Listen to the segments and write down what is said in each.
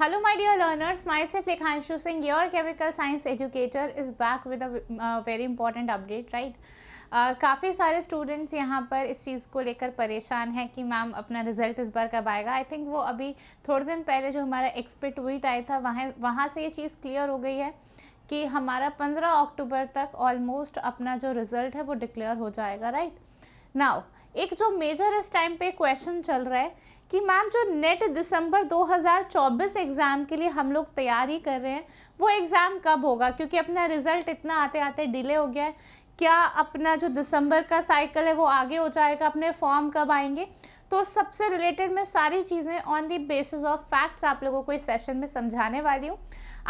Hello my dear learners my Lekhanshu Singh, Singh your chemical science educator is back with a very important update right काफ़ी सारे students यहाँ पर इस चीज़ को लेकर परेशान हैं कि मैम अपना रिज़ल्ट इस बार कब आएगा आई थिंक वो अभी थोड़े दिन पहले जो हमारा एक्सपर्ट ट्वीट आया था वहाँ वहाँ से ये चीज़ क्लियर हो गई है कि हमारा पंद्रह अक्टूबर तक ऑलमोस्ट अपना जो रिज़ल्ट है वो डिक्लेयर हो जाएगा राइट नाउ एक जो मेजर इस टाइम पे क्वेश्चन चल रहा है कि मैम जो नेट दिसंबर 2024 एग्ज़ाम के लिए हम लोग तैयारी कर रहे हैं वो एग्ज़ाम कब होगा क्योंकि अपना रिज़ल्ट इतना आते आते डिले हो गया है क्या अपना जो दिसंबर का साइकिल है वो आगे हो जाएगा अपने फॉर्म कब आएंगे तो सबसे रिलेटेड मैं सारी चीज़ें on the basis of facts आप लोगों को इस सेशन में समझाने वाली हूँ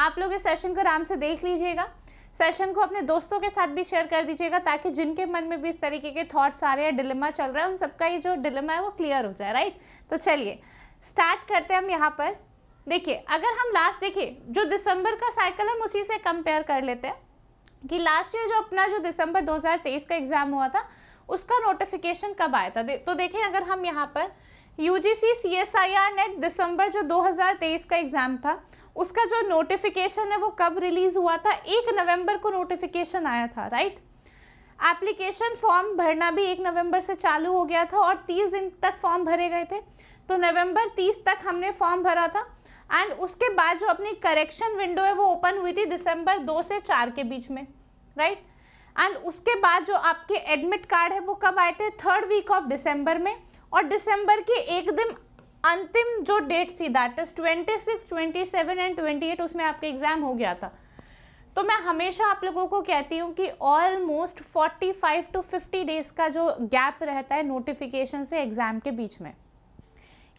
आप लोग इस सेशन को आराम से देख लीजिएगा सेशन को अपने दोस्तों के साथ भी शेयर कर दीजिएगा ताकि जिनके मन में भी इस तरीके के थॉट्स आ रहे हैं डिलेमा चल रहा है उन सबका ये जो डिलेमा है वो क्लियर हो जाए राइट तो चलिए स्टार्ट करते हैं हम यहाँ पर देखिए अगर हम लास्ट देखिए जो दिसंबर का साइकिल हम उसी से कंपेयर कर लेते हैं कि लास्ट ईयर जो अपना जो दिसंबर 2023 का एग्ज़ाम हुआ था उसका नोटिफिकेशन कब आया था दे, तो देखिए अगर हम यहाँ पर U G C C S I R NET दिसंबर जो 2023 का एग्ज़ाम था उसका जो नोटिफिकेशन है वो कब रिलीज़ हुआ था एक नवंबर को नोटिफिकेशन आया था राइट एप्लीकेशन फॉर्म भरना भी एक नवंबर से चालू हो गया था और 30 दिन तक फॉर्म भरे गए थे तो नवंबर 30 तक हमने फॉर्म भरा था एंड उसके बाद जो अपनी करेक्शन विंडो है वो ओपन हुई थी दिसंबर दो से चार के बीच में राइट right? एंड उसके बाद जो आपके एडमिट कार्ड है वो कब आए थे थर्ड वीक ऑफ दिसंबर में और दिसंबर के एक दिन अंतिम जो डेट थी that is twenty six twenty seven and twenty eight उसमें आपका एग्ज़ाम हो गया था तो मैं हमेशा आप लोगों को कहती हूँ कि almost forty five to fifty days का जो गैप रहता है नोटिफिकेशन से एग्ज़ाम के बीच में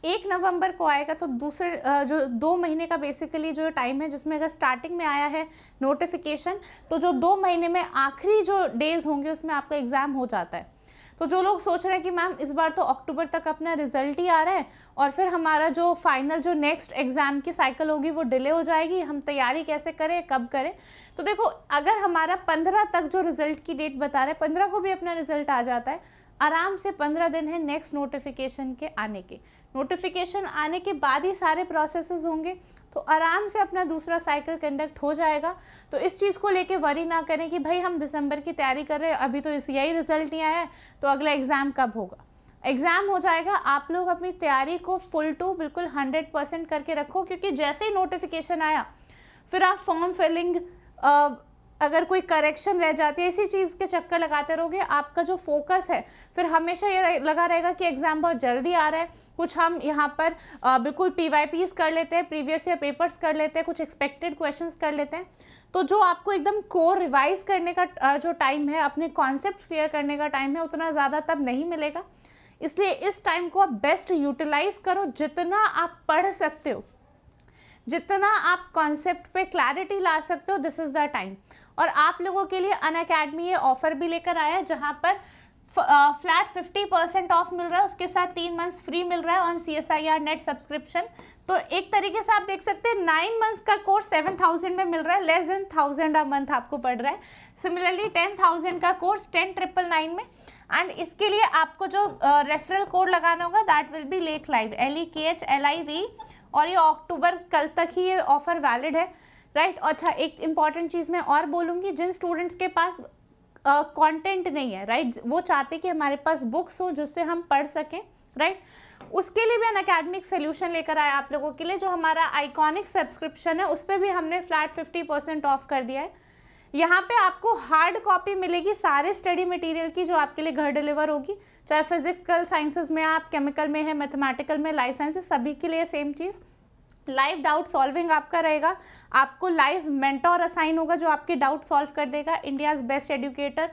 एक नवंबर को आएगा तो दूसरे जो दो महीने का बेसिकली जो टाइम है जिसमें अगर स्टार्टिंग में आया है नोटिफिकेशन तो जो दो महीने में आखिरी जो डेज़ होंगे उसमें आपका एग्ज़ाम हो जाता है तो जो लोग सोच रहे हैं कि मैम इस बार तो अक्टूबर तक अपना रिजल्ट ही आ रहा है और फिर हमारा जो फाइनल जो नेक्स्ट एग्ज़ाम की साइकिल होगी वो डिले हो जाएगी हम तैयारी कैसे करें कब करें तो देखो अगर हमारा पंद्रह तक जो रिज़ल्ट की डेट बता रहे हैं पंद्रह को भी अपना रिज़ल्ट आ जाता है आराम से पंद्रह दिन है नेक्स्ट नोटिफिकेशन के आने के नोटिफिकेशन आने के बाद ही सारे प्रोसेसेस होंगे तो आराम से अपना दूसरा साइकिल कंडक्ट हो जाएगा तो इस चीज़ को लेके वरी ना करें कि भाई हम दिसंबर की तैयारी कर रहे हैं अभी तो इस यही रिजल्ट नहीं आया है तो अगला एग्ज़ाम कब होगा एग्ज़ाम हो जाएगा आप लोग अपनी तैयारी को फुल टू बिल्कुल हंड्रेड परसेंट करके रखो क्योंकि जैसे ही नोटिफिकेशन आया फिर आप फॉर्म फिलिंग अगर कोई करेक्शन रह जाती है इसी चीज़ के चक्कर लगाते रहोगे आपका जो फोकस है फिर हमेशा ये लगा रहेगा कि एग्ज़ाम बहुत जल्दी आ रहा है कुछ हम यहाँ पर बिल्कुल पी वाई कर लेते हैं प्रीवियस ईयर पेपर्स कर लेते हैं कुछ एक्सपेक्टेड क्वेश्चंस कर लेते हैं तो जो आपको एकदम कोर रिवाइज करने का जो टाइम है अपने कॉन्सेप्ट क्लियर करने का टाइम है उतना ज़्यादा तब नहीं मिलेगा इसलिए इस टाइम को आप बेस्ट यूटिलाइज करो जितना आप पढ़ सकते हो जितना आप कॉन्सेप्ट पे क्लैरिटी ला सकते हो दिस इज़ द टाइम और आप लोगों के लिए अन अकेडमी ये ऑफ़र भी लेकर आया है जहाँ पर फ्लैट फिफ्टी परसेंट ऑफ मिल रहा है उसके साथ तीन मंथ्स फ्री मिल रहा है on C S I R NET subscription तो एक तरीके से आप देख सकते हैं नाइन मंथ्स का कोर्स सेवन थाउजेंड में मिल रहा है less than thousand a month आपको पड़ रहा है सिमिलरली टेन थाउजेंड का कोर्स टेन ट्रिपल नाइन में एंड इसके लिए आपको जो रेफरल uh, कोड लगाना होगा that will be Lekh live L E K H L I we और ये अक्टूबर कल तक ही ये ऑफ़र वैलिड है राइट अच्छा एक इम्पॉर्टेंट चीज़ मैं और बोलूँगी जिन स्टूडेंट्स के पास कंटेंट uh, नहीं है राइट वो चाहते कि हमारे पास बुक्स हो जिससे हम पढ़ सकें राइट उसके लिए भी अन अकेडमिक सोल्यूशन लेकर आया आप लोगों के लिए जो हमारा आइकॉनिक सब्सक्रिप्शन है उस पर भी हमने फ्लैट फिफ्टी परसेंट ऑफ कर दिया है यहाँ पे आपको हार्ड कॉपी मिलेगी सारे स्टडी मटेरियल की जो आपके लिए घर डिलीवर होगी चाहे फिजिकल साइंसेज में आप केमिकल में है मैथमेटिकल में लाइफ साइंसेस सभी के लिए सेम चीज़ लाइव डाउट सॉल्विंग आपका रहेगा आपको लाइव मेंटोर असाइन होगा जो आपके डाउट सॉल्व कर देगा India's best educator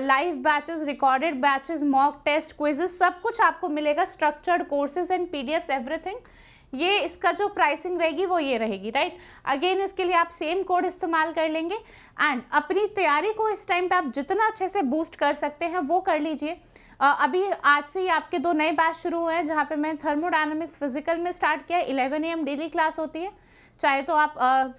live batches recorded batches mock test quizzes सब कुछ आपको मिलेगा structured courses and PDFs everything ये इसका जो प्राइसिंग रहेगी वो ये रहेगी राइट अगेन इसके लिए आप सेम कोड इस्तेमाल कर लेंगे एंड अपनी तैयारी को इस टाइम पे आप जितना अच्छे से बूस्ट कर सकते हैं वो कर लीजिए अभी आज से ही आपके दो नए बैच शुरू हुए हैं जहाँ पे मैं थर्मोडाइनमिक्स फिजिकल में स्टार्ट किया है eleven A M daily class होती है चाहे तो आप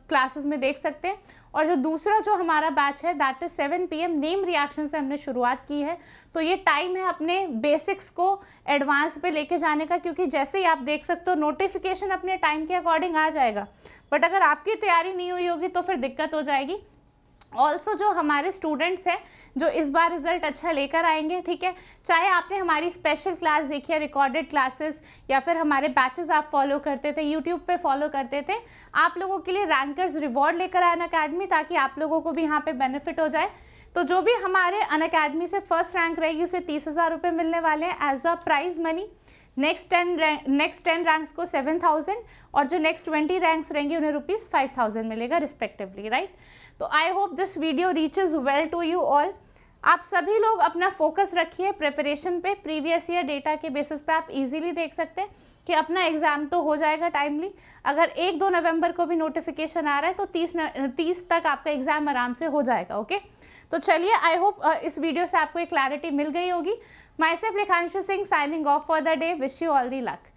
क्लासेस में देख सकते हैं और जो दूसरा जो हमारा बैच है that is seven P M name reaction से हमने शुरुआत की है तो ये टाइम है अपने बेसिक्स को एडवांस पे लेके जाने का क्योंकि जैसे ही आप देख सकते हो नोटिफिकेशन अपने टाइम के अकॉर्डिंग आ जाएगा बट अगर आपकी तैयारी नहीं हुई होगी तो फिर दिक्कत हो जाएगी ऑल्सो जो हमारे स्टूडेंट्स हैं जो इस बार रिज़ल्ट अच्छा लेकर आएंगे ठीक है चाहे आपने हमारी स्पेशल क्लास देखी है रिकॉर्डेड क्लासेस या फिर हमारे बैचेस आप फॉलो करते थे यूट्यूब पे फॉलो करते थे आप लोगों के लिए रैंकर्स रिवॉर्ड लेकर आए अन अकेडमी ताकि आप लोगों को भी यहाँ पर बेनिफिट हो जाए तो जो भी हमारे अन अकेडमी से फर्स्ट रैंक रहेगी उसे तीस हज़ार रुपये मिलने वाले हैं as a prize money next ten next ten ranks को सेवन थाउजेंड और जो नेक्स्ट ट्वेंटी रैंक्स रहेंगे उन्हें रुपीज़ फाइव थाउजेंड मिलेगा रिस्पेक्टिवली राइट तो I hope this video reaches well to you all आप सभी लोग अपना फोकस रखिए प्रिपरेशन पे प्रीवियस ईयर डेटा के बेसिस पे आप इजीली देख सकते हैं कि अपना एग्ज़ाम तो हो जाएगा टाइमली अगर एक दो नवंबर को भी नोटिफिकेशन आ रहा है तो तीस न, तीस तक आपका एग्ज़ाम आराम से हो जाएगा ओके तो चलिए आई होप इस वीडियो से आपको एक क्लैरिटी मिल गई होगी Myself Likhanshu Singh signing off for the day. Wish you all the luck.